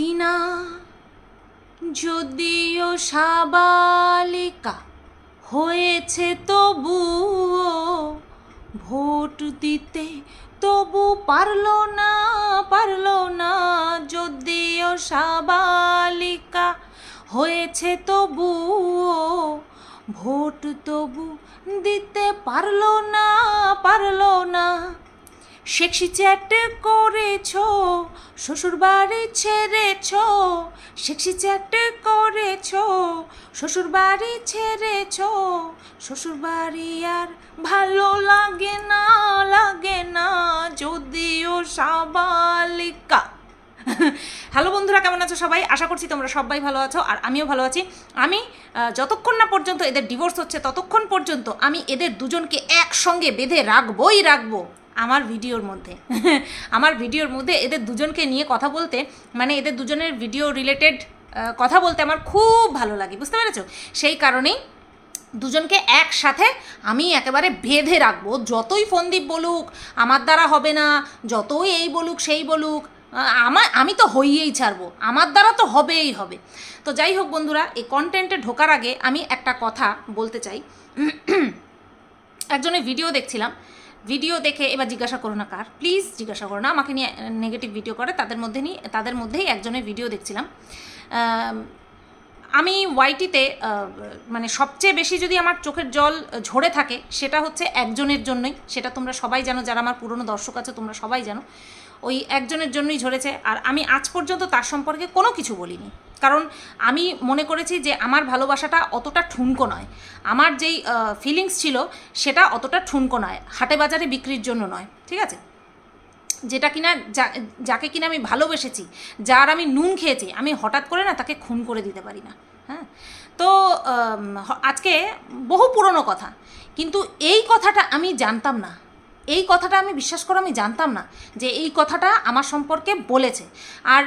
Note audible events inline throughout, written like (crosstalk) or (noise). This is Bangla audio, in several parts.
সতী না যদিও সাবালিকা হয়েছে তবু ভোট দিতে তবু পারল না পারল না যদিও সাবালিকা হয়েছে তবুও ভোট তবু দিতে পারল না পারল না সেক্সি চ্যাট করেছ শ্বশুর বাড়ি ছেড়েছ সেক্সি চ্যাট করেছ শ্বশুর বাড়ি ছেড়েছ শ্বশুর বাড়ি আর ভালো লাগে না লাগে না যদিও সাবালিকা হ্যালো বন্ধুরা কেমন আছো সবাই আশা করছি তোমরা সবাই ভালো আছো আর আমিও ভালো আছি আমি যতক্ষণ না পর্যন্ত এদের ডিভোর্স হচ্ছে ততক্ষণ পর্যন্ত আমি এদের দুজনকে একসঙ্গে বেঁধে রাখবোই রাখবো আমার ভিডিওর মধ্যে (laughs) আমার ভিডিওর মধ্যে এদের দুজনকে নিয়ে কথা বলতে মানে এদের দুজনের ভিডিও রিলেটেড কথা বলতে আমার খুব ভালো লাগে বুঝতে পেরেছো সেই কারণেই দুজনকে একসাথে আমি একেবারে বেঁধে রাখবো যতই ফন্দীপ বলুক আমার দ্বারা হবে না যতই এই বলুক সেই বলুক আমার আমি তো হইয়েই ছাড়বো আমার দ্বারা তো হবেই হবে তো যাই হোক বন্ধুরা এই কন্টেন্টে ঢোকার আগে আমি একটা কথা বলতে চাই (clears throat) একজনের ভিডিও দেখছিলাম ভিডিও দেখে এবার জিজ্ঞাসা করো না কার প্লিজ জিজ্ঞাসা করো না আমাকে নিয়ে নেগেটিভ ভিডিও করে তাদের মধ্যে নিয়ে তাদের মধ্যেই একজনের ভিডিও দেখছিলাম আমি ওয়াইটিতে মানে সবচেয়ে বেশি যদি আমার চোখের জল ঝরে থাকে সেটা হচ্ছে একজনের জন্যই সেটা তোমরা সবাই জানো যারা আমার পুরনো দর্শক আছে তোমরা সবাই জানো ওই একজনের জন্যই ঝরেছে আর আমি আজ পর্যন্ত তার সম্পর্কে কোনো কিছু বলিনি কারণ আমি মনে করেছি যে আমার ভালোবাসাটা অতটা ঠুনকো নয় আমার যেই ফিলিংস ছিল সেটা অতটা ঠুনকো নয় হাটে বাজারে বিক্রির জন্য নয় ঠিক আছে যেটা কিনা যাকে কিনা আমি ভালোবেসেছি যার আমি নুন খেয়েছি আমি হঠাৎ করে না তাকে খুন করে দিতে পারি না হ্যাঁ তো আজকে বহু পুরনো কথা কিন্তু এই কথাটা আমি জানতাম না এই কথাটা আমি বিশ্বাস করে আমি জানতাম না যে এই কথাটা আমার সম্পর্কে বলেছে আর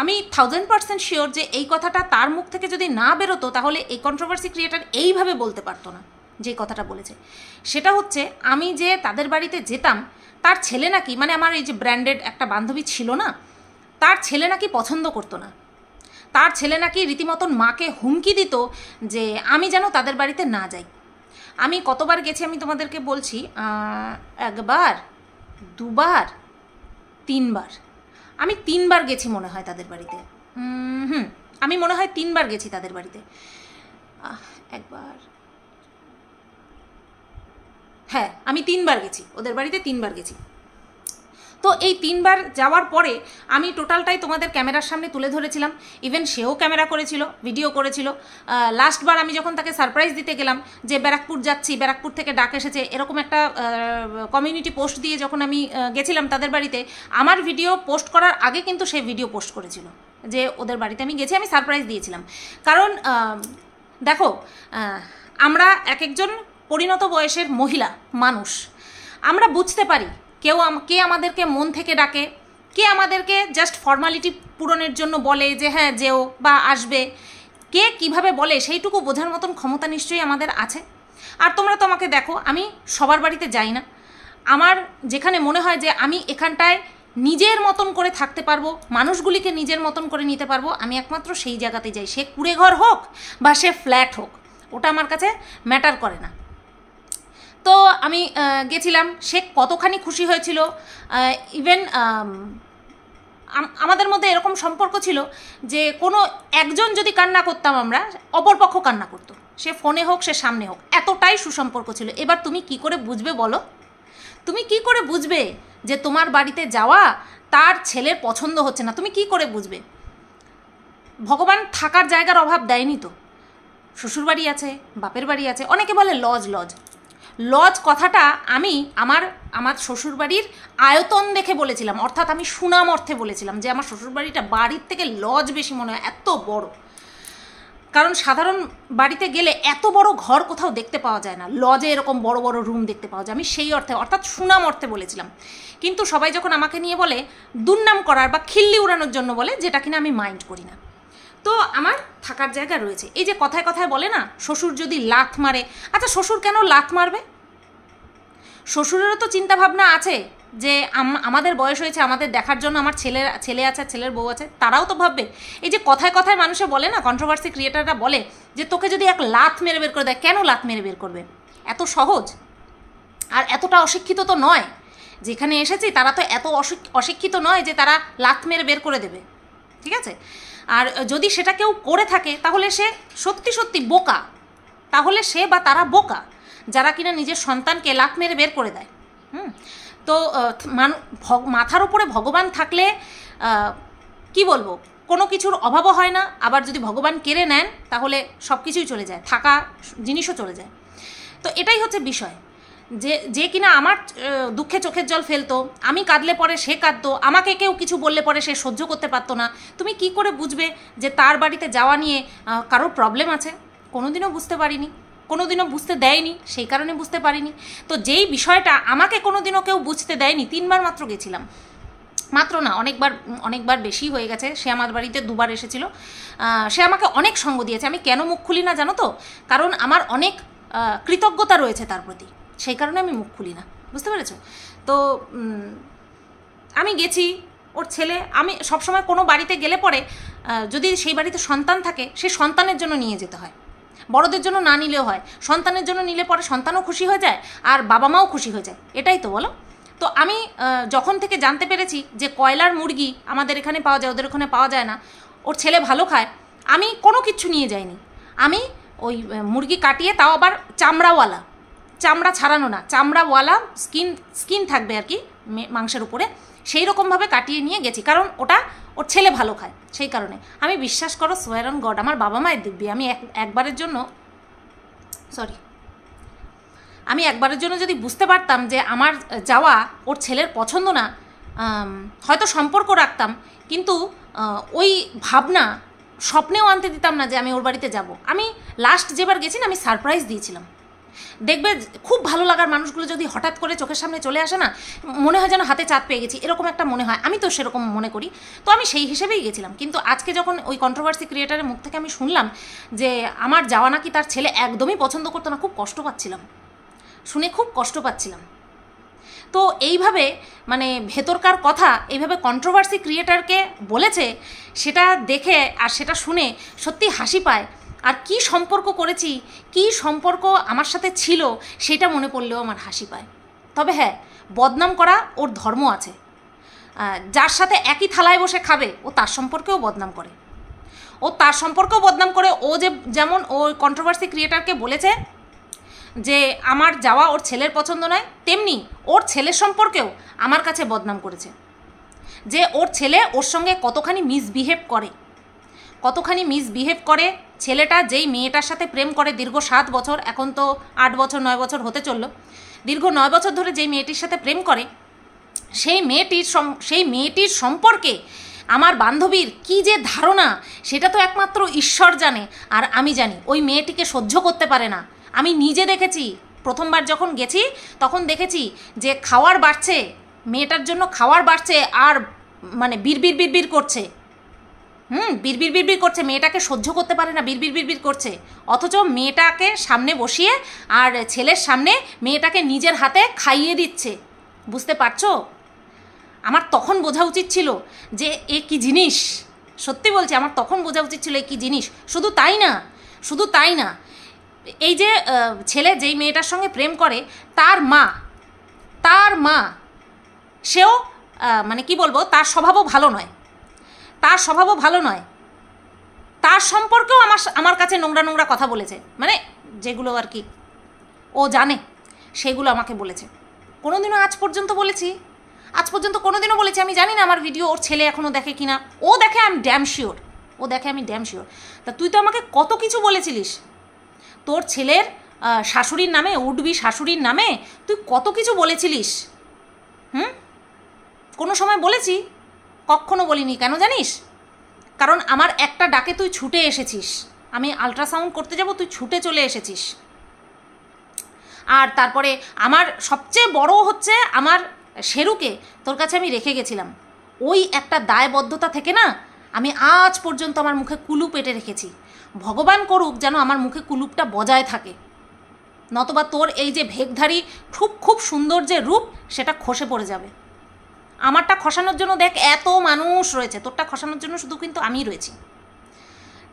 আমি থাউজেন্ড পার্সেন্ট শিওর যে এই কথাটা তার মুখ থেকে যদি না বেরোতো তাহলে এই কন্ট্রোভার্সি ক্রিয়েটার এইভাবে বলতে পারতো না যে কথাটা বলেছে সেটা হচ্ছে আমি যে তাদের বাড়িতে যেতাম তার ছেলে নাকি মানে আমার এই যে ব্র্যান্ডেড একটা বান্ধবী ছিল না তার ছেলে নাকি পছন্দ করতো না তার ছেলে নাকি রীতিমতন মাকে হুমকি দিত যে আমি যেন তাদের বাড়িতে না যাই আমি কতবার গেছি আমি তোমাদেরকে বলছি একবার দুবার তিনবার আমি তিনবার গেছি মনে হয় তাদের বাড়িতে হুম আমি মনে হয় তিনবার গেছি তাদের বাড়িতে একবার হ্যাঁ আমি তিনবার গেছি ওদের বাড়িতে তিনবার গেছি তো এই তিনবার যাওয়ার পরে আমি টোটালটাই তোমাদের ক্যামেরার সামনে তুলে ধরেছিলাম ইভেন সেও ক্যামেরা করেছিল ভিডিও করেছিল লাস্টবার আমি যখন তাকে সারপ্রাইজ দিতে গেলাম যে ব্যারাকপুর যাচ্ছি ব্যারাকপুর থেকে ডাক এসেছে এরকম একটা কমিউনিটি পোস্ট দিয়ে যখন আমি গেছিলাম তাদের বাড়িতে আমার ভিডিও পোস্ট করার আগে কিন্তু সে ভিডিও পোস্ট করেছিল যে ওদের বাড়িতে আমি গেছি আমি সারপ্রাইজ দিয়েছিলাম কারণ দেখো আমরা এক একজন পরিণত বয়সের মহিলা মানুষ আমরা বুঝতে পারি কেউ কে আমাদেরকে মন থেকে ডাকে কে আমাদেরকে জাস্ট ফর্মালিটি পূরণের জন্য বলে যে হ্যাঁ যেও বা আসবে কে কিভাবে বলে সেইটুকু বোঝার মতন ক্ষমতা নিশ্চয়ই আমাদের আছে আর তোমরা তো আমাকে দেখো আমি সবার বাড়িতে যাই না আমার যেখানে মনে হয় যে আমি এখানটায় নিজের মতন করে থাকতে পারবো মানুষগুলিকে নিজের মতন করে নিতে পারবো আমি একমাত্র সেই জায়গাতে যাই সে কুড়ে ঘর হোক বা সে ফ্ল্যাট হোক ওটা আমার কাছে ম্যাটার করে না তো আমি গেছিলাম সে কতখানি খুশি হয়েছিল ইভেন আমাদের মধ্যে এরকম সম্পর্ক ছিল যে কোনো একজন যদি কান্না করতাম আমরা অপরপক্ষ কান্না করতো সে ফোনে হোক সে সামনে হোক এতটাই সুসম্পর্ক ছিল এবার তুমি কি করে বুঝবে বলো তুমি কি করে বুঝবে যে তোমার বাড়িতে যাওয়া তার ছেলের পছন্দ হচ্ছে না তুমি কি করে বুঝবে ভগবান থাকার জায়গার অভাব দেয়নি তো শ্বশুর বাড়ি আছে বাপের বাড়ি আছে অনেকে বলে লজ লজ লজ কথাটা আমি আমার আমার শ্বশুরবাড়ির আয়তন দেখে বলেছিলাম অর্থাৎ আমি সুনাম অর্থে বলেছিলাম যে আমার শ্বশুরবাড়িটা বাড়ির থেকে লজ বেশি মনে হয় এত বড় কারণ সাধারণ বাড়িতে গেলে এত বড় ঘর কোথাও দেখতে পাওয়া যায় না লজে এরকম বড় বড় রুম দেখতে পাওয়া যায় আমি সেই অর্থে অর্থাৎ সুনাম অর্থে বলেছিলাম কিন্তু সবাই যখন আমাকে নিয়ে বলে দুর্নাম করার বা খিল্লি উড়ানোর জন্য বলে যেটা কিনা আমি মাইন্ড করি না তো আমার থাকার জায়গা রয়েছে এই যে কথায় কথায় বলে না শ্বশুর যদি লাথ মারে আচ্ছা শ্বশুর কেন লাথ মারবে শ্বশুরেরও তো চিন্তাভাবনা আছে যে আমাদের বয়স হয়েছে আমাদের দেখার জন্য আমার ছেলের ছেলে আছে ছেলের বউ আছে তারাও তো ভাববে এই যে কথায় কথায় মানুষে বলে না কন্ট্রোভার্সি ক্রিয়েটাররা বলে যে তোকে যদি এক লাথ মেরে বের করে দেয় কেন লাথ মেরে বের করবে এত সহজ আর এতটা অশিক্ষিত তো নয় যেখানে এসেছি তারা তো এত অশিক্ষিত নয় যে তারা লাথ মেরে বের করে দেবে ঠিক আছে আর যদি সেটা কেউ করে থাকে তাহলে সে সত্যি সত্যি বোকা তাহলে সে বা তারা বোকা যারা কিনা নিজের সন্তানকে লাখ মেরে বের করে দেয় হুম তো মাথার উপরে ভগবান থাকলে কি বলবো কোনো কিছুর অভাবও হয় না আবার যদি ভগবান কেড়ে নেন তাহলে সব কিছুই চলে যায় থাকা জিনিসও চলে যায় তো এটাই হচ্ছে বিষয় যে যে কিনা আমার দুঃখে চোখের জল ফেলতো আমি কাঁদলে পরে সে কাঁদতো আমাকে কেউ কিছু বললে পরে সে সহ্য করতে পারতো না তুমি কি করে বুঝবে যে তার বাড়িতে যাওয়া নিয়ে কারোর প্রবলেম আছে কোনোদিনও বুঝতে পারিনি কোনোদিনও বুঝতে দেয়নি সেই কারণে বুঝতে পারিনি তো যেই বিষয়টা আমাকে কোনোদিনও কেউ বুঝতে দেয়নি তিনবার মাত্র গেছিলাম মাত্র না অনেকবার অনেকবার বেশি হয়ে গেছে সে আমার বাড়িতে দুবার এসেছিল সে আমাকে অনেক সঙ্গ দিয়েছে আমি কেন মুখ খুলি না জানো তো কারণ আমার অনেক কৃতজ্ঞতা রয়েছে তার প্রতি সেই কারণে আমি মুখ খুলি না বুঝতে পেরেছ তো আমি গেছি ওর ছেলে আমি সবসময় কোনো বাড়িতে গেলে পরে যদি সেই বাড়িতে সন্তান থাকে সেই সন্তানের জন্য নিয়ে যেতে হয় বড়দের জন্য না নিলেও হয় সন্তানের জন্য নিলে পরে সন্তানও খুশি হয়ে যায় আর বাবা মাও খুশি হয়ে যায় এটাই তো বলো তো আমি যখন থেকে জানতে পেরেছি যে কয়লার মুরগি আমাদের এখানে পাওয়া যায় ওদের ওখানে পাওয়া যায় না ওর ছেলে ভালো খায় আমি কোনো কিছু নিয়ে যাইনি আমি ওই মুরগি কাটিয়ে তাও আবার চামড়াওয়ালা চামড়া ছাড়ানো না চামড়াওয়ালা স্কিন স্কিন থাকবে আর কি মাংসের উপরে সেই রকমভাবে কাটিয়ে নিয়ে গেছি কারণ ওটা ওর ছেলে ভালো খায় সেই কারণে আমি বিশ্বাস করো সোয়ারন গড আমার বাবা মায়ের দিব্যি আমি এক একবারের জন্য সরি আমি একবারের জন্য যদি বুঝতে পারতাম যে আমার যাওয়া ওর ছেলের পছন্দ না হয়তো সম্পর্ক রাখতাম কিন্তু ওই ভাবনা স্বপ্নেও আনতে দিতাম না যে আমি ওর বাড়িতে যাব আমি লাস্ট যেবার গেছি না আমি সারপ্রাইজ দিয়েছিলাম দেখবে খুব ভালো লাগার মানুষগুলো যদি হঠাৎ করে চোখের সামনে চলে আসে না মনে হয় যেন হাতে চাঁদ পেয়ে গেছি এরকম একটা মনে হয় আমি তো সেরকম মনে করি তো আমি সেই হিসেবেই গেছিলাম কিন্তু আজকে যখন ওই কন্ট্রোভার্সি ক্রিয়েটারের মুখ থেকে আমি শুনলাম যে আমার যাওয়া নাকি তার ছেলে একদমই পছন্দ করতো না খুব কষ্ট পাচ্ছিলাম শুনে খুব কষ্ট পাচ্ছিলাম তো এইভাবে মানে ভেতরকার কথা এইভাবে কন্ট্রোভার্সি ক্রিয়েটারকে বলেছে সেটা দেখে আর সেটা শুনে সত্যি হাসি পায় আর কি সম্পর্ক করেছি কি সম্পর্ক আমার সাথে ছিল সেটা মনে পড়লেও আমার হাসি পায় তবে হ্যাঁ বদনাম করা ওর ধর্ম আছে যার সাথে একই থালায় বসে খাবে ও তার সম্পর্কেও বদনাম করে ও তার সম্পর্কেও বদনাম করে ও যে যেমন ও কন্ট্রোভার্সি ক্রিয়েটারকে বলেছে যে আমার যাওয়া ওর ছেলের পছন্দ নয় তেমনি ওর ছেলের সম্পর্কেও আমার কাছে বদনাম করেছে যে ওর ছেলে ওর সঙ্গে কতখানি মিসবিহেভ করে কতখানি মিসবিহেভ করে ছেলেটা যেই মেয়েটার সাথে প্রেম করে দীর্ঘ সাত বছর এখন তো আট বছর নয় বছর হতে চলল দীর্ঘ নয় বছর ধরে যেই মেয়েটির সাথে প্রেম করে সেই মেয়েটির সেই মেয়েটির সম্পর্কে আমার বান্ধবীর কি যে ধারণা সেটা তো একমাত্র ঈশ্বর জানে আর আমি জানি ওই মেয়েটিকে সহ্য করতে পারে না আমি নিজে দেখেছি প্রথমবার যখন গেছি তখন দেখেছি যে খাওয়ার বাড়ছে মেয়েটার জন্য খাওয়ার বাড়ছে আর মানে বিড়বির বিড়বির করছে হুম বিড়বির বিড়বির করছে মেয়েটাকে সহ্য করতে পারে না বিড়বির বিড়বির করছে অথচ মেয়েটাকে সামনে বসিয়ে আর ছেলের সামনে মেয়েটাকে নিজের হাতে খাইয়ে দিচ্ছে বুঝতে পারছো আমার তখন বোঝা উচিত ছিল যে এ কি জিনিস সত্যি বলছি আমার তখন বোঝা উচিত ছিল এ কী জিনিস শুধু তাই না শুধু তাই না এই যে ছেলে যেই মেয়েটার সঙ্গে প্রেম করে তার মা তার মা সেও মানে কি বলবো তার স্বভাবও ভালো নয় তার স্বভাবও ভালো নয় তার সম্পর্কেও আমার আমার কাছে নোংরা নোংরা কথা বলেছে মানে যেগুলো আর কি ও জানে সেগুলো আমাকে বলেছে কোনোদিনও আজ পর্যন্ত বলেছি আজ পর্যন্ত কোনোদিনও বলেছি আমি জানি না আমার ভিডিও ওর ছেলে এখনও দেখে কি না ও দেখে আমি ড্যাম শিওর ও দেখে আমি ড্যাম শিওর তা তুই তো আমাকে কত কিছু বলেছিলিস তোর ছেলের শাশুড়ির নামে উঠবি শাশুড়ির নামে তুই কত কিছু বলেছিলিস হুম কোনো সময় বলেছি কখনো বলিনি কেন জানিস কারণ আমার একটা ডাকে তুই ছুটে এসেছিস আমি আলট্রাসাউন্ড করতে যাব তুই ছুটে চলে এসেছিস আর তারপরে আমার সবচেয়ে বড় হচ্ছে আমার শেরুকে তোর কাছে আমি রেখে গেছিলাম ওই একটা দায়বদ্ধতা থেকে না আমি আজ পর্যন্ত আমার মুখে কুলুপ এটে রেখেছি ভগবান করুক যেন আমার মুখে কুলুপটা বজায় থাকে নতবা তোর এই যে ভেগধারী খুব খুব সুন্দর যে রূপ সেটা খসে পড়ে যাবে আমারটা খসানোর জন্য দেখ এত মানুষ রয়েছে তোরটা খসানোর জন্য শুধু কিন্তু আমি রয়েছি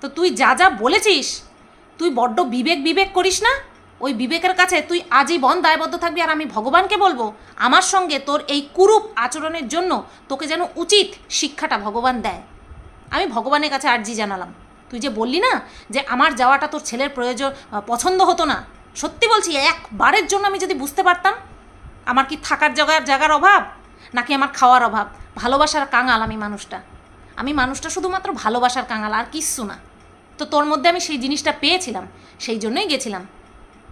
তো তুই যা যা বলেছিস তুই বড্ড বিবেক বিবেক করিস না ওই বিবেকের কাছে তুই আজই বন দায়বদ্ধ থাকবি আর আমি ভগবানকে বলবো আমার সঙ্গে তোর এই কুরূপ আচরণের জন্য তোকে যেন উচিত শিক্ষাটা ভগবান দেয় আমি ভগবানের কাছে আর্জি জানালাম তুই যে বললি না যে আমার যাওয়াটা তোর ছেলের প্রয়োজন পছন্দ হতো না সত্যি বলছি একবারের জন্য আমি যদি বুঝতে পারতাম আমার কি থাকার জায়গার জায়গার অভাব নাকি আমার খাওয়ার অভাব ভালোবাসার কাঙাল আমি মানুষটা আমি মানুষটা শুধুমাত্র ভালোবাসার কাঙাল আর কিচ্ছু না তো তোর মধ্যে আমি সেই জিনিসটা পেয়েছিলাম সেই জন্যই গেছিলাম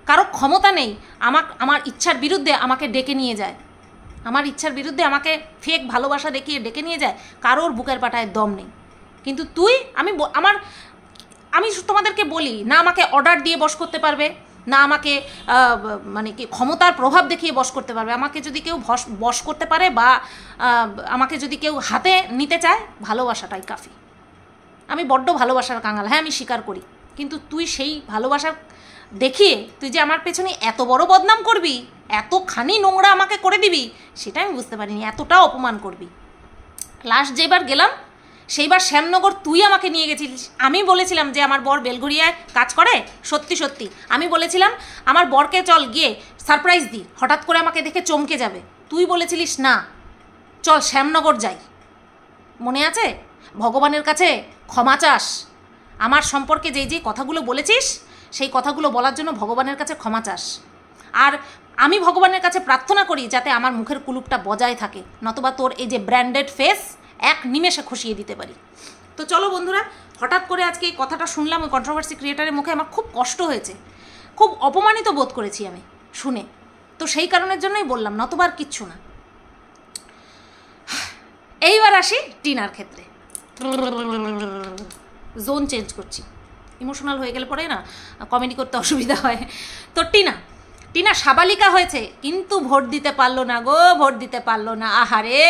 কারো ক্ষমতা নেই আমার আমার ইচ্ছার বিরুদ্ধে আমাকে ডেকে নিয়ে যায় আমার ইচ্ছার বিরুদ্ধে আমাকে ফেক ভালোবাসা দেখিয়ে ডেকে নিয়ে যায় কারোর বুকের পাটায় দম নেই কিন্তু তুই আমি আমার আমি তোমাদেরকে বলি না আমাকে অর্ডার দিয়ে বস করতে পারবে না আমাকে মানে কি ক্ষমতার প্রভাব দেখিয়ে বশ করতে পারবে আমাকে যদি কেউ বস বশ করতে পারে বা আমাকে যদি কেউ হাতে নিতে চায় ভালোবাসাটাই কাফি আমি বড্ড ভালোবাসার কাঙাল হ্যাঁ আমি স্বীকার করি কিন্তু তুই সেই ভালোবাসা দেখিয়ে তুই যে আমার পেছনে এত বড় বদনাম করবি এতখানি নোংরা আমাকে করে দিবি সেটা আমি বুঝতে পারিনি এতটা অপমান করবি লাস্ট যেবার গেলাম সেইবার শ্যামনগর তুই আমাকে নিয়ে গেছিলিস আমি বলেছিলাম যে আমার বর বেলঘরিয়ায় কাজ করে সত্যি সত্যি আমি বলেছিলাম আমার বরকে চল গিয়ে সারপ্রাইজ দিই হঠাৎ করে আমাকে দেখে চমকে যাবে তুই বলেছিলিস না চল শ্যামনগর যাই মনে আছে ভগবানের কাছে ক্ষমা চাস আমার সম্পর্কে যেই যেই কথাগুলো বলেছিস সেই কথাগুলো বলার জন্য ভগবানের কাছে ক্ষমা চাস আর আমি ভগবানের কাছে প্রার্থনা করি যাতে আমার মুখের কুলুপটা বজায় থাকে নতবা তোর এই যে ব্র্যান্ডেড ফেস এক নিমেষে খসিয়ে দিতে পারি তো চলো বন্ধুরা হঠাৎ করে আজকে এই কথাটা শুনলাম ওই কন্ট্রোভার্সি ক্রিয়েটারের মুখে আমার খুব কষ্ট হয়েছে খুব অপমানিত বোধ করেছি আমি শুনে তো সেই কারণের জন্যই বললাম নতবার কিচ্ছু না এইবার আসি টিনার ক্ষেত্রে জোন চেঞ্জ করছি ইমোশনাল হয়ে গেলে পরে না কমেডি করতে অসুবিধা হয় তো টিনা টিনা সাবালিকা হয়েছে কিন্তু ভোট দিতে পারলো না গো ভোট দিতে পারলো না আহারে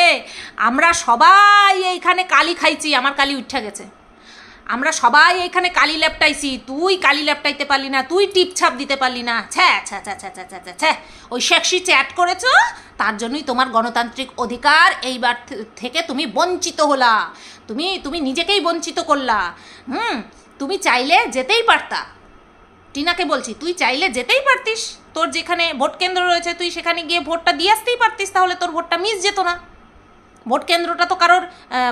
আমরা সবাই এইখানে কালি খাইছি আমার কালি উঠে গেছে আমরা সবাই এইখানে কালি ল্যাপটাইছি তুই কালি ল্যাপটাইতে পারলি না তুই টিপ ছাপ দিতে পারলি না ছ্যা ছ্যা ছ্যা ছ্যা ছ্যা ছ্যা ছ্যা ওই সেক্সি চ্যাট করেছ তার জন্যই তোমার গণতান্ত্রিক অধিকার এইবার থেকে তুমি বঞ্চিত হলা তুমি তুমি নিজেকেই বঞ্চিত করলা হুম তুমি চাইলে যেতেই পারতা টিনাকে বলছি তুই চাইলে যেতেই পারতিস তোর যেখানে ভোট কেন্দ্র রয়েছে তুই সেখানে গিয়ে ভোটটা দিয়ে আসতেই পারতিস তাহলে তোর ভোটটা মিস যেত না ভোট কেন্দ্রটা তো কারোর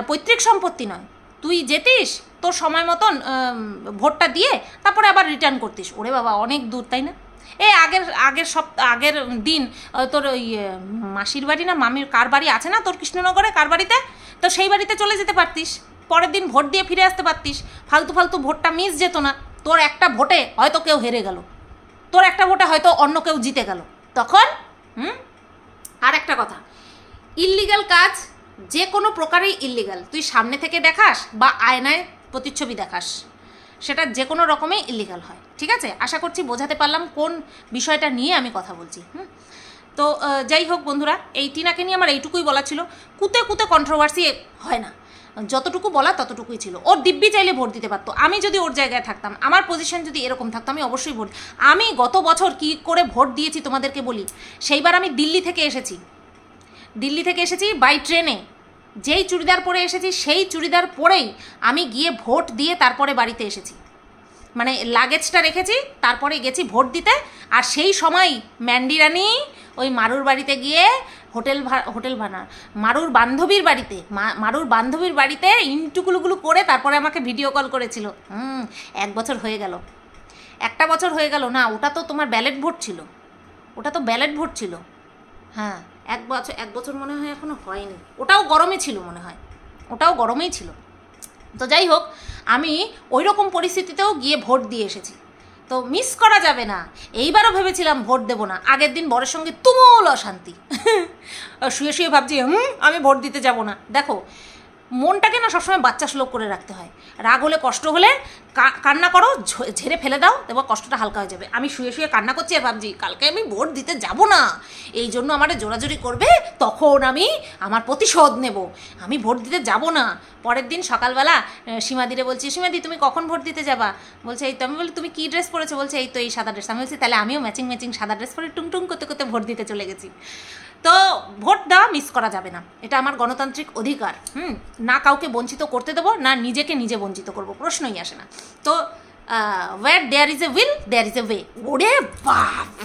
পৈতৃক সম্পত্তি নয় তুই যেতিস তোর সময় মতন ভোটটা দিয়ে তারপরে আবার রিটার্ন করতিস ওরে বাবা অনেক দূর তাই না এ আগের আগের সপ্তাহ আগের দিন তোর ওই মাসির বাড়ি না মামির কার বাড়ি আছে না তোর কৃষ্ণনগরে কার বাড়িতে তো সেই বাড়িতে চলে যেতে পারতিস পরের দিন ভোট দিয়ে ফিরে আসতে পারতিস ফালতু ফালতু ভোটটা মিস যেত না তোর একটা ভোটে হয়তো কেউ হেরে গেল তোর একটা ভোটে হয়তো অন্য কেউ জিতে গেল তখন হুম আর একটা কথা ইল্লিগাল কাজ যে কোনো প্রকারেই ইল্লিগাল তুই সামনে থেকে দেখাস বা আয়নায় প্রতিচ্ছবি দেখাস সেটা যে কোনো রকমেই ইল্লিগাল হয় ঠিক আছে আশা করছি বোঝাতে পারলাম কোন বিষয়টা নিয়ে আমি কথা বলছি হুম তো যাই হোক বন্ধুরা এই টিনাকে নিয়ে আমার এইটুকুই বলা ছিল কুতে কুতে কন্ট্রোভার্সি হয় না যতটুকু বলা ততটুকুই ছিল ওর দিব্যি চাইলে ভোট দিতে পারতো আমি যদি ওর জায়গায় থাকতাম আমার পজিশন যদি এরকম থাকতো আমি অবশ্যই ভোট আমি গত বছর কি করে ভোট দিয়েছি তোমাদেরকে বলি সেইবার আমি দিল্লি থেকে এসেছি দিল্লি থেকে এসেছি বাই ট্রেনে যেই চুড়িদার পরে এসেছি সেই চুড়িদার পরেই আমি গিয়ে ভোট দিয়ে তারপরে বাড়িতে এসেছি মানে লাগেজটা রেখেছি তারপরে গেছি ভোট দিতে আর সেই সময় ম্যান্ডিরানি ওই মারুর বাড়িতে গিয়ে হোটেল হোটেল ভাড়া মারুর বান্ধবীর বাড়িতে মারুর বান্ধবীর বাড়িতে ইনটুকুলুগুলো করে তারপরে আমাকে ভিডিও কল করেছিল হুম এক বছর হয়ে গেল একটা বছর হয়ে গেল না ওটা তো তোমার ব্যালেট ভোট ছিল ওটা তো ব্যালেট ভোট ছিল হ্যাঁ এক বছর এক বছর মনে হয় এখনও হয়নি ওটাও গরমে ছিল মনে হয় ওটাও গরমেই ছিল তো যাই হোক আমি ওই রকম পরিস্থিতিতেও গিয়ে ভোট দিয়ে এসেছি তো মিস করা যাবে না এইবারও ভেবেছিলাম ভোট দেবো না আগের দিন বরের সঙ্গে তুমুল অশান্তি (laughs) শুয়ে শুয়ে ভাবছি হুম আমি ভোট দিতে যাব না দেখো মনটাকে না সবসময় বাচ্চা শ্লোক করে রাখতে হয় রাগ হলে কষ্ট হলে কান্না করো ঝেড়ে ফেলে দাও এবার কষ্টটা হালকা হয়ে যাবে আমি শুয়ে শুয়ে কান্না করছি আর ভাবছি কালকে আমি ভোট দিতে যাব না এই জন্য আমার জোরাজোরি করবে তখন আমি আমার প্রতিশোধ নেব আমি ভোট দিতে যাব না পরের দিন সকালবেলা সীমাদিরে বলছি সীমাদি তুমি কখন ভোট দিতে যাবা বলছে এই তো আমি বলি তুমি কী ড্রেস পরেছো বলছে এই তো এই সাদা ড্রেস আমি বলছি তাহলে আমিও ম্যাচিং ম্যাচিং সাদা ড্রেস পরে টুং করতে করতে ভোট দিতে চলে গেছি তো ভোট দেওয়া মিস করা যাবে না এটা আমার গণতান্ত্রিক অধিকার হুম না কাউকে বঞ্চিত করতে দেবো না নিজেকে নিজে বঞ্চিত করবো প্রশ্নই আসে না তো where there is a will there is a way ওরে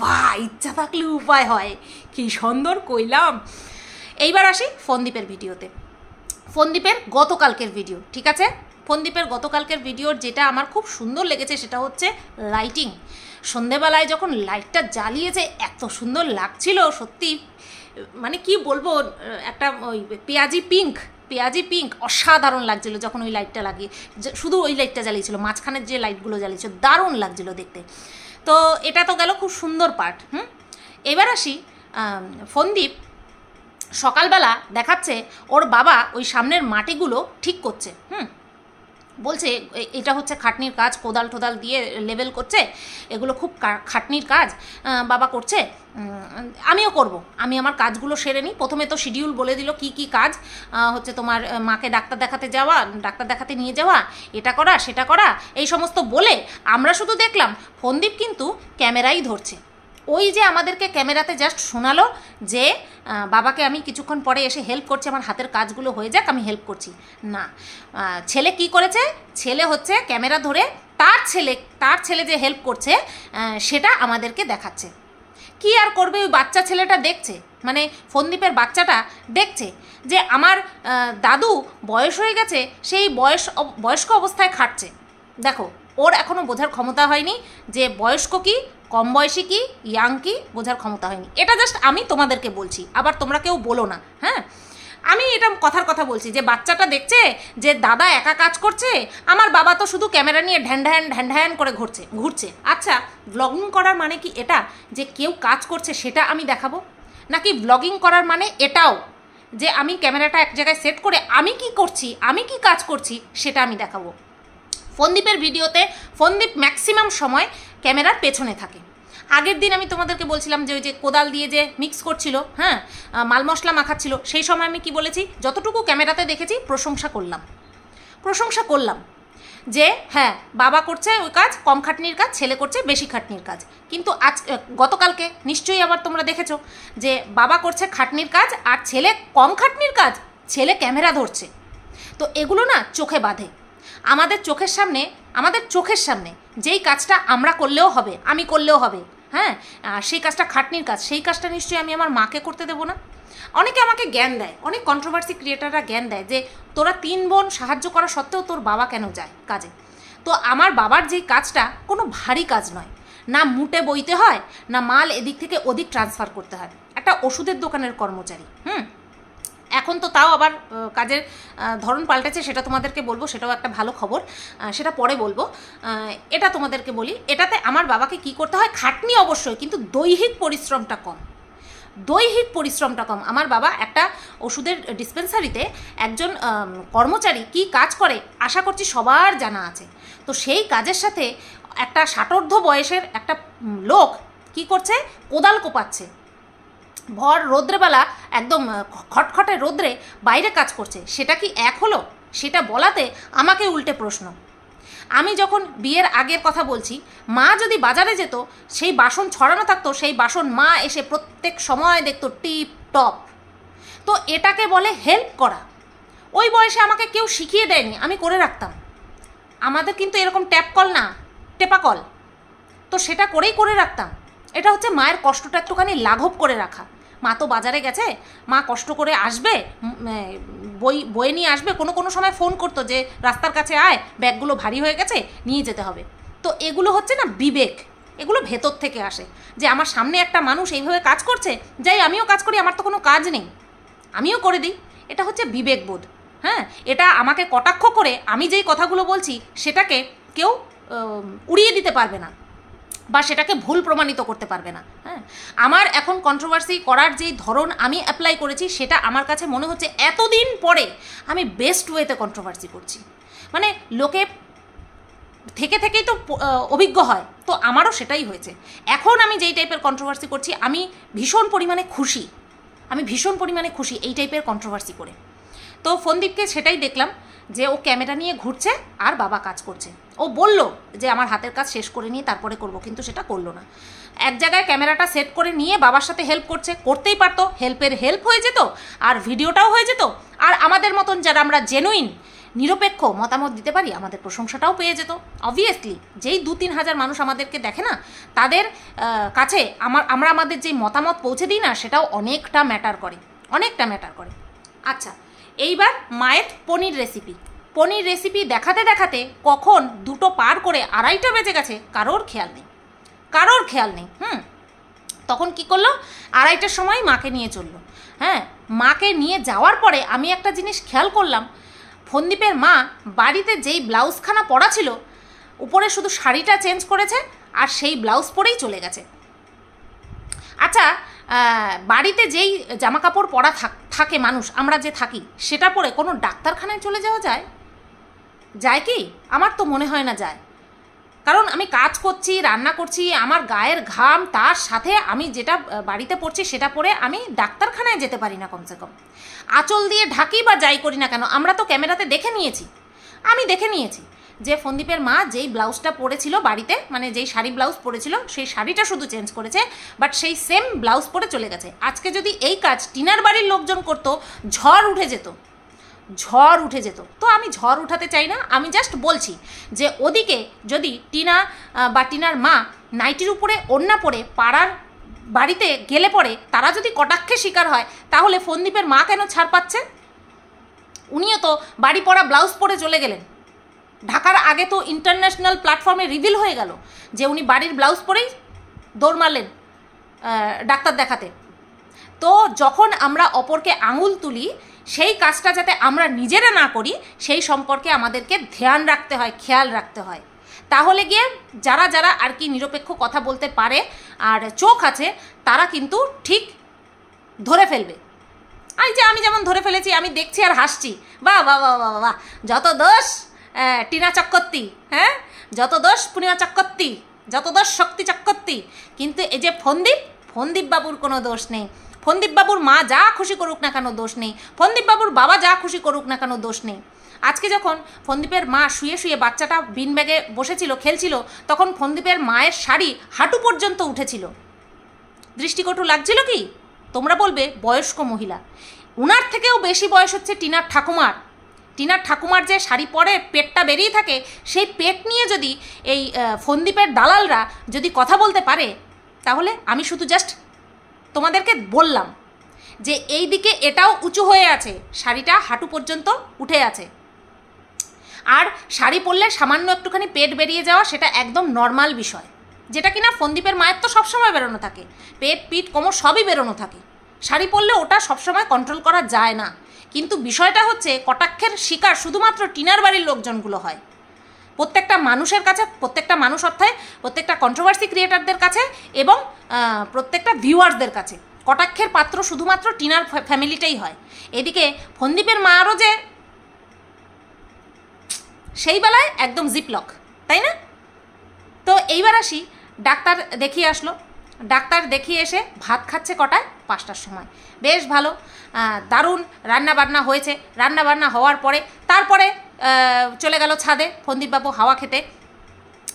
বা ইচ্ছা থাকলে উপায় হয় কি সুন্দর কইলাম এইবার আসি ফন্দীপের ভিডিওতে ফন্দীপের গতকালকের ভিডিও ঠিক আছে ফন্দীপের গতকালকের ভিডিওর যেটা আমার খুব সুন্দর লেগেছে সেটা হচ্ছে লাইটিং সন্ধেবেলায় যখন লাইটটা জ্বালিয়েছে এত সুন্দর লাগছিল সত্যি মানে কি বলবো একটা ওই পেঁয়াজি পিঙ্ক পেঁয়াজি পিঙ্ক অসাধারণ লাগছিল যখন ওই লাইটটা লাগিয়ে শুধু ওই লাইটটা জ্বালিয়েছিল মাঝখানের যে লাইটগুলো জ্বালিয়েছিল দারুণ লাগছিল দেখতে তো এটা তো গেল খুব সুন্দর পার্ট হুম এবার আসি ফন্দীপ সকালবেলা দেখাচ্ছে ওর বাবা ওই সামনের মাটিগুলো ঠিক করছে হুম বলছে এটা হচ্ছে খাটনির কাজ কোদাল টোদাল দিয়ে লেভেল করছে এগুলো খুব খাটনির কাজ বাবা করছে আমিও করব আমি আমার কাজগুলো সেরে নিই প্রথমে তো শিডিউল বলে দিল কি কি কাজ হচ্ছে তোমার মাকে ডাক্তার দেখাতে যাওয়া ডাক্তার দেখাতে নিয়ে যাওয়া এটা করা সেটা করা এই সমস্ত বলে আমরা শুধু দেখলাম ফোনদীপ কিন্তু ক্যামেরাই ধরছে ওই যে আমাদেরকে ক্যামেরাতে জাস্ট শোনালো যে বাবাকে আমি কিছুক্ষণ পরে এসে হেল্প করছি আমার হাতের কাজগুলো হয়ে যাক আমি হেল্প করছি না ছেলে কি করেছে ছেলে হচ্ছে ক্যামেরা ধরে তার ছেলে তার ছেলে যে হেল্প করছে সেটা আমাদেরকে দেখাচ্ছে কি আর করবে ওই বাচ্চা ছেলেটা দেখছে মানে ফন্দীপের বাচ্চাটা দেখছে যে আমার দাদু বয়স হয়ে গেছে সেই বয়স বয়স্ক অবস্থায় খাটছে দেখো ওর এখনও বোঝার ক্ষমতা হয়নি যে বয়স্ক কি কম বয়সী কি ইয়াং কি বোঝার ক্ষমতা হয়নি এটা জাস্ট আমি তোমাদেরকে বলছি আবার তোমরা কেউ বলো না হ্যাঁ আমি এটা কথার কথা বলছি যে বাচ্চাটা দেখছে যে দাদা একা কাজ করছে আমার বাবা তো শুধু ক্যামেরা নিয়ে ঢ্যান ঢ্যান করে ঘুরছে ঘুরছে আচ্ছা ব্লগিং করার মানে কি এটা যে কেউ কাজ করছে সেটা আমি দেখাবো নাকি ব্লগিং করার মানে এটাও যে আমি ক্যামেরাটা এক জায়গায় সেট করে আমি কি করছি আমি কি কাজ করছি সেটা আমি দেখাবো ফোনদীপের ভিডিওতে ফোনদীপ ম্যাক্সিমাম সময় ক্যামেরার পেছনে থাকে আগের দিন আমি তোমাদেরকে বলছিলাম যে ওই যে কোদাল দিয়ে যে মিক্স করছিল হ্যাঁ মাল মশলা মাখাচ্ছিল সেই সময় আমি কি বলেছি যতটুকু ক্যামেরাতে দেখেছি প্রশংসা করলাম প্রশংসা করলাম যে হ্যাঁ বাবা করছে ওই কাজ কম খাটনির কাজ ছেলে করছে বেশি খাটনির কাজ কিন্তু আজ গতকালকে নিশ্চয়ই আবার তোমরা দেখেছো যে বাবা করছে খাটনির কাজ আর ছেলে কম খাটনির কাজ ছেলে ক্যামেরা ধরছে তো এগুলো না চোখে বাঁধে আমাদের চোখের সামনে আমাদের চোখের সামনে যেই কাজটা আমরা করলেও হবে আমি করলেও হবে হ্যাঁ সেই কাজটা খাটনির কাজ সেই কাজটা নিশ্চয়ই আমি আমার মাকে করতে দেবো না অনেকে আমাকে জ্ঞান দেয় অনেক কন্ট্রোভার্সি ক্রিয়েটাররা জ্ঞান দেয় যে তোরা তিন বোন সাহায্য করা সত্ত্বেও তোর বাবা কেন যায় কাজে তো আমার বাবার যে কাজটা কোনো ভারী কাজ নয় না মুটে বইতে হয় না মাল এদিক থেকে ওদিক ট্রান্সফার করতে হয় একটা ওষুধের দোকানের কর্মচারী হুম এখন তো তাও আবার কাজের ধরন পাল্টেছে সেটা তোমাদেরকে বলবো সেটাও একটা ভালো খবর সেটা পরে বলবো এটা তোমাদেরকে বলি এটাতে আমার বাবাকে কি করতে হয় খাটনি অবশ্যই কিন্তু দৈহিক পরিশ্রমটা কম দৈহিক পরিশ্রমটা কম আমার বাবা একটা ওষুধের ডিসপেন্সারিতে একজন কর্মচারী কি কাজ করে আশা করছি সবার জানা আছে তো সেই কাজের সাথে একটা ষাটর্ধ বয়সের একটা লোক কি করছে কোদাল কোপাচ্ছে ভর রোদ্রেবেলা একদম খটখটে রোদ্রে বাইরে কাজ করছে সেটা কি এক হলো সেটা বলাতে আমাকে উল্টে প্রশ্ন আমি যখন বিয়ের আগের কথা বলছি মা যদি বাজারে যেত সেই বাসন ছড়ানো থাকতো সেই বাসন মা এসে প্রত্যেক সময় দেখতো টিপ টপ তো এটাকে বলে হেল্প করা ওই বয়সে আমাকে কেউ শিখিয়ে দেয়নি আমি করে রাখতাম আমাদের কিন্তু এরকম ট্যাপ কল না টেপা কল তো সেটা করেই করে রাখতাম এটা হচ্ছে মায়ের কষ্টটা একটুখানি লাঘব করে রাখা মা তো বাজারে গেছে মা কষ্ট করে আসবে বই বয়ে নিয়ে আসবে কোনো কোনো সময় ফোন করতো যে রাস্তার কাছে আয় ব্যাগগুলো ভারী হয়ে গেছে নিয়ে যেতে হবে তো এগুলো হচ্ছে না বিবেক এগুলো ভেতর থেকে আসে যে আমার সামনে একটা মানুষ এইভাবে কাজ করছে যাই আমিও কাজ করি আমার তো কোনো কাজ নেই আমিও করে দিই এটা হচ্ছে বিবেকবোধ হ্যাঁ এটা আমাকে কটাক্ষ করে আমি যেই কথাগুলো বলছি সেটাকে কেউ উড়িয়ে দিতে পারবে না বা সেটাকে ভুল প্রমাণিত করতে পারবে না হ্যাঁ আমার এখন কন্ট্রোভার্সি করার যেই ধরন আমি অ্যাপ্লাই করেছি সেটা আমার কাছে মনে হচ্ছে এতদিন পরে আমি বেস্ট ওয়েতে কন্ট্রোভার্সি করছি মানে লোকে থেকে থেকেই তো অভিজ্ঞ হয় তো আমারও সেটাই হয়েছে এখন আমি যেই টাইপের কন্ট্রোভার্সি করছি আমি ভীষণ পরিমাণে খুশি আমি ভীষণ পরিমাণে খুশি এই টাইপের কন্ট্রোভার্সি করে তো ফন্দীপকে সেটাই দেখলাম যে ও ক্যামেরা নিয়ে ঘুরছে আর বাবা কাজ করছে ও বলল যে আমার হাতের কাজ শেষ করে নিয়ে তারপরে করব কিন্তু সেটা করলো না এক জায়গায় ক্যামেরাটা সেট করে নিয়ে বাবার সাথে হেল্প করছে করতেই পারতো হেল্পের হেল্প হয়ে যেত আর ভিডিওটাও হয়ে যেত আর আমাদের মতন যারা আমরা জেনুইন নিরপেক্ষ মতামত দিতে পারি আমাদের প্রশংসাটাও পেয়ে যেত অবভিয়াসলি যেই দু তিন হাজার মানুষ আমাদেরকে দেখে না তাদের কাছে আমার আমরা আমাদের যে মতামত পৌঁছে দিই না সেটাও অনেকটা ম্যাটার করে অনেকটা ম্যাটার করে আচ্ছা এইবার মায়ের পনির রেসিপি পনির রেসিপি দেখাতে দেখাতে কখন দুটো পার করে আড়াইটা বেজে গেছে কারোর খেয়াল নেই কারোর খেয়াল নেই হুম তখন কি করলো আড়াইটার সময় মাকে নিয়ে চললো হ্যাঁ মাকে নিয়ে যাওয়ার পরে আমি একটা জিনিস খেয়াল করলাম ফন্দীপের মা বাড়িতে যেই ব্লাউজখানা পরা ছিল উপরে শুধু শাড়িটা চেঞ্জ করেছে আর সেই ব্লাউজ পরেই চলে গেছে আচ্ছা বাড়িতে যেই জামা কাপড় পরা থাকে মানুষ আমরা যে থাকি সেটা পরে কোনো ডাক্তারখানায় চলে যাওয়া যায় যায় কি আমার তো মনে হয় না যায় কারণ আমি কাজ করছি রান্না করছি আমার গায়ের ঘাম তার সাথে আমি যেটা বাড়িতে পড়ছি সেটা পরে আমি ডাক্তারখানায় যেতে পারি না কমসে কম আঁচল দিয়ে ঢাকি বা যাই করি না কেন আমরা তো ক্যামেরাতে দেখে নিয়েছি আমি দেখে নিয়েছি যে ফন্দীপের মা যেই ব্লাউজটা পরেছিল বাড়িতে মানে যেই শাড়ি ব্লাউজ পরেছিল সেই শাড়িটা শুধু চেঞ্জ করেছে বাট সেই সেম ব্লাউজ পরে চলে গেছে আজকে যদি এই কাজ টিনার বাড়ির লোকজন করতো ঝড় উঠে যেত ঝড় উঠে যেত তো আমি ঝড় উঠাতে চাই না আমি জাস্ট বলছি যে ওদিকে যদি টিনা বা টিনার মা নাইটির উপরে ওড়না পরে পাড়ার বাড়িতে গেলে পরে তারা যদি কটাক্ষে শিকার হয় তাহলে ফন্দীপের মা কেন ছাড় পাচ্ছে উনিও তো বাড়ি পরা ব্লাউজ পরে চলে গেলেন ঢাকার আগে তো ইন্টারন্যাশনাল প্ল্যাটফর্মে রিভিল হয়ে গেল যে উনি বাড়ির ব্লাউজ পরেই দৌড় মারলেন ডাক্তার দেখাতে তো যখন আমরা অপরকে আঙুল তুলি সেই কাজটা যাতে আমরা নিজেরা না করি সেই সম্পর্কে আমাদেরকে ধ্যান রাখতে হয় খেয়াল রাখতে হয় তাহলে গিয়ে যারা যারা আর কি নিরপেক্ষ কথা বলতে পারে আর চোখ আছে তারা কিন্তু ঠিক ধরে ফেলবে আর যে আমি যেমন ধরে ফেলেছি আমি দেখছি আর হাসছি বা বা বা বা বা যত দোষ হ্যাঁ, টিনা চক্রবর্তী হ্যাঁ যত দোষ পূর্ণিমা চক্রবর্তী যত দোষ শক্তি চক্রবর্তী কিন্তু এই যে ফন্দীপ ফন্দীপ বাবুর কোনো দোষ নেই ফন্দীপ বাবুর মা যা খুশি করুক না কেন দোষ নেই ফন্দীপ বাবুর বাবা যা খুশি করুক না কেন দোষ নেই আজকে যখন ফন্দীপের মা শুয়ে শুয়ে বাচ্চাটা বিন ব্যাগে বসেছিল খেলছিল তখন ফন্দীপের মায়ের শাড়ি হাঁটু পর্যন্ত উঠেছিল দৃষ্টিকটু লাগছিল কি তোমরা বলবে বয়স্ক মহিলা উনার থেকেও বেশি বয়স হচ্ছে টিনার ঠাকুমার টিনার ঠাকুমার যে শাড়ি পরে পেটটা বেরিয়ে থাকে সেই পেট নিয়ে যদি এই ফন্দীপের দালালরা যদি কথা বলতে পারে তাহলে আমি শুধু জাস্ট তোমাদেরকে বললাম যে এই দিকে এটাও উঁচু হয়ে আছে শাড়িটা হাঁটু পর্যন্ত উঠে আছে আর শাড়ি পরলে সামান্য একটুখানি পেট বেরিয়ে যাওয়া সেটা একদম নর্মাল বিষয় যেটা কিনা ফন্দীপের মায়ের তো সবসময় বেরোনো থাকে পেট পিঠ কোমর সবই বেরোনো থাকে শাড়ি পরলে ওটা সবসময় কন্ট্রোল করা যায় না কিন্তু বিষয়টা হচ্ছে কটাক্ষের শিকার শুধুমাত্র টিনার বাড়ির লোকজনগুলো হয় প্রত্যেকটা মানুষের কাছে প্রত্যেকটা মানুষ অর্থায় প্রত্যেকটা কন্ট্রোভার্সি ক্রিয়েটারদের কাছে এবং প্রত্যেকটা ভিউয়ার্সদের কাছে কটাক্ষের পাত্র শুধুমাত্র টিনার ফ্যামিলিটাই হয় এদিকে ফন্দীপের মারও যে সেই বেলায় একদম জিপলক তাই না তো এইবার আসি ডাক্তার দেখিয়ে আসলো ডাক্তার দেখিয়ে এসে ভাত খাচ্ছে কটায় পাঁচটার সময় বেশ ভালো দারুণ রান্নাবান্না হয়েছে রান্নাবান্না হওয়ার পরে তারপরে চলে গেল ছাদে ফন্দীপবাবু হাওয়া খেতে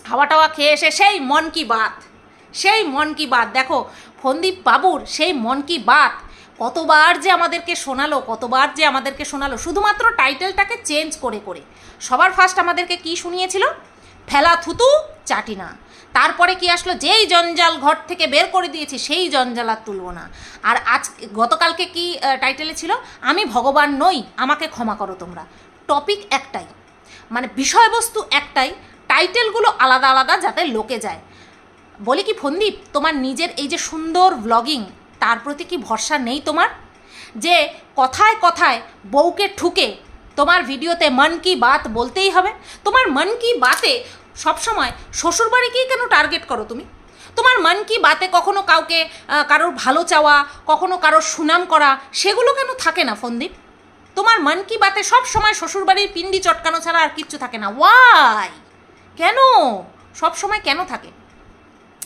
হাওয়া টাওয়া খেয়ে এসে সেই মন কি বাত সেই মন কি বাত দেখো ফন্দীপ বাবুর সেই মন কি বাত কতবার যে আমাদেরকে শোনালো কতবার যে আমাদেরকে শোনালো শুধুমাত্র টাইটেলটাকে চেঞ্জ করে করে সবার ফার্স্ট আমাদেরকে কি শুনিয়েছিল ফেলা থুতু চাটি না তারপরে কি আসলো যেই জঞ্জাল ঘর থেকে বের করে দিয়েছি সেই জঞ্জাল আর তুলব না আর আজ গতকালকে কি টাইটেলে ছিল আমি ভগবান নই আমাকে ক্ষমা করো তোমরা টপিক একটাই মানে বিষয়বস্তু একটাই টাইটেলগুলো আলাদা আলাদা যাতে লোকে যায় বলি কি ফন্দীপ তোমার নিজের এই যে সুন্দর ব্লগিং তার প্রতি কি ভরসা নেই তোমার যে কথায় কথায় বউকে ঠুকে তোমার ভিডিওতে মন কি বাত বলতেই হবে তোমার মন কি বাতে সবসময় শ্বশুরবাড়িকেই কেন টার্গেট করো তুমি তোমার মন কি বাতে কখনো কাউকে কারোর ভালো চাওয়া কখনো কারোর সুনাম করা সেগুলো কেন থাকে না ফন্দীপ তোমার মন কি বাতে সব সময় শ্বশুরবাড়ির পিন্ডি চটকানো ছাড়া আর কিচ্ছু থাকে না ওয়াই কেন সব সময় কেন থাকে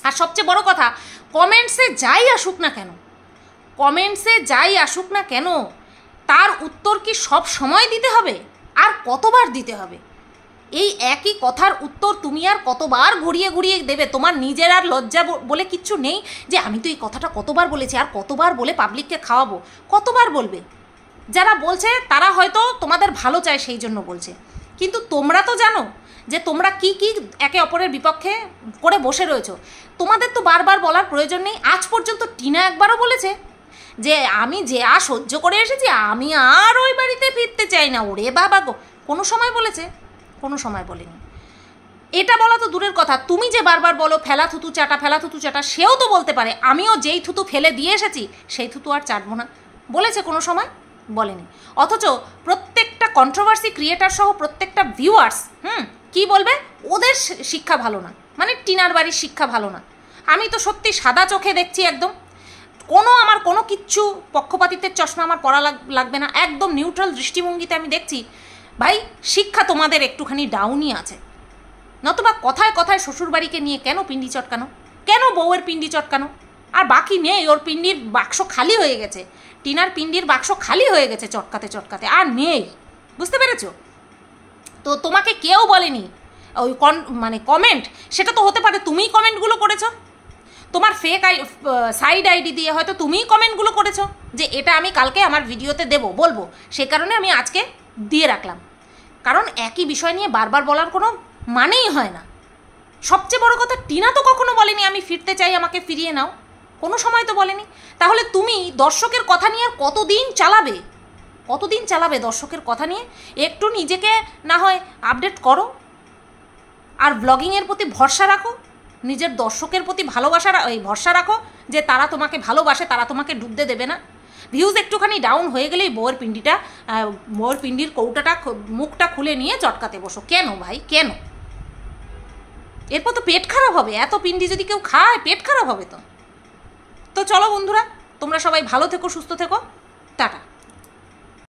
আর সবচেয়ে বড় কথা কমেন্টসে যাই আসুক না কেন কমেন্টসে যাই আসুক না কেন তার উত্তর কি সব সময় দিতে হবে আর কতবার দিতে হবে এই একই কথার উত্তর তুমি আর কতবার ঘুরিয়ে ঘুরিয়ে দেবে তোমার নিজের আর লজ্জা বলে কিচ্ছু নেই যে আমি তো এই কথাটা কতবার বলেছি আর কতবার বলে পাবলিককে খাওয়াবো কতবার বলবে যারা বলছে তারা হয়তো তোমাদের ভালো চায় সেই জন্য বলছে কিন্তু তোমরা তো জানো যে তোমরা কি কি একে অপরের বিপক্ষে করে বসে রয়েছো তোমাদের তো বারবার বলার প্রয়োজন নেই আজ পর্যন্ত টিনা একবারও বলেছে যে আমি যে আর সহ্য করে এসেছি আমি আর ওই বাড়িতে ফিরতে চাই না ওরে বাবা গো কোনো সময় বলেছে কোনো সময় বলিনি এটা বলা তো দূরের কথা তুমি যে বারবার বলো ফেলা থুতু চাটা ফেলা থুতু চাটা সেও তো বলতে পারে আমিও যেই থুতু ফেলে দিয়ে এসেছি সেই থুতু আর চাটবো না বলেছে কোনো সময় বলেনি অথচ প্রত্যেকটা কন্ট্রোভার্সি ক্রিয়েটার সহ প্রত্যেকটা ভিউয়ার্স হুম কি বলবে ওদের শিক্ষা ভালো না মানে টিনার বাড়ির শিক্ষা ভালো না আমি তো সত্যি সাদা চোখে দেখছি একদম কোনো আমার কোনো কিচ্ছু পক্ষপাতিত্বের চশমা আমার পরা লাগবে না একদম নিউট্রাল দৃষ্টিভঙ্গিতে আমি দেখছি ভাই শিক্ষা তোমাদের একটুখানি ডাউনই আছে নতবা কথায় কথায় শ্বশুরবাড়িকে নিয়ে কেন পিন্ডি চটকানো কেন বউয়ের পিন্ডি চটকানো আর বাকি নেই ওর পিন্ডির বাক্স খালি হয়ে গেছে টিনার পিন্ডির বাক্স খালি হয়ে গেছে চটকাতে চটকাতে আর নেই বুঝতে পেরেছো তো তোমাকে কেউ বলেনি ওই কন মানে কমেন্ট সেটা তো হতে পারে তুমিই কমেন্টগুলো করেছো তোমার ফেক আই সাইড আইডি দিয়ে হয়তো তুমিই কমেন্টগুলো করেছো যে এটা আমি কালকে আমার ভিডিওতে দেব বলবো সে কারণে আমি আজকে দিয়ে রাখলাম কারণ একই বিষয় নিয়ে বারবার বলার কোনো মানেই হয় না সবচেয়ে বড় কথা টিনা তো কখনো বলেনি আমি ফিরতে চাই আমাকে ফিরিয়ে নাও কোনো সময় তো বলেনি তাহলে তুমি দর্শকের কথা নিয়ে কতদিন চালাবে কতদিন চালাবে দর্শকের কথা নিয়ে একটু নিজেকে না হয় আপডেট করো আর ব্লগিংয়ের প্রতি ভরসা রাখো নিজের দর্শকের প্রতি ভালোবাসা এই ভরসা রাখো যে তারা তোমাকে ভালোবাসে তারা তোমাকে ডুবতে দেবে না ভিউজ একটুখানি ডাউন হয়ে গেলেই বউয়ের পিন্ডিটা বউয়ের পিন্ডির কৌটাটা মুখটা খুলে নিয়ে চটকাতে বসো কেন ভাই কেন এরপর তো পেট খারাপ হবে এত পিন্ডি যদি কেউ খায় পেট খারাপ হবে তো তো চলো বন্ধুরা তোমরা সবাই ভালো থেকো সুস্থ থেকো টাটা